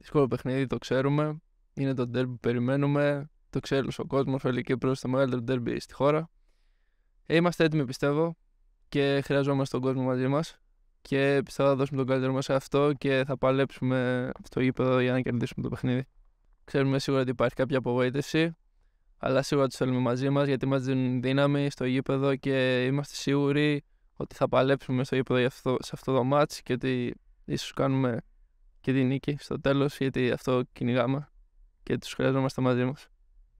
Δύσκολο παιχνίδι, το ξέρουμε. Είναι το derby που περιμένουμε. Το ξέρει ο κόσμος. Θέλει και προς το μεγαλύτερο derby στη χώρα. Ε, είμαστε έτοιμοι, πιστεύω. Και χρειαζόμαστε τον κόσμο μαζί μας. Και πιστεύω θα δώσουμε τον καλύτερο μας σε αυτό και θα παλέψουμε στο γήπεδο για να κερδίσουμε το παιχνίδι. Ξέρουμε σίγουρα ότι υπάρχει κάποια απογοήτευση. Αλλά σίγουρα τους θέλουμε μαζί μας γιατί μας δίνουν δύναμη στο γήπεδο και είμαστε σίγουροι ότι θα παλέψουμε στο γήπεδο σε αυτό το match και ότι ίσως κάνουμε και τη νίκη στο τέλος γιατί αυτό κυνηγάμε και τους χρειαζόμαστε μαζί μας.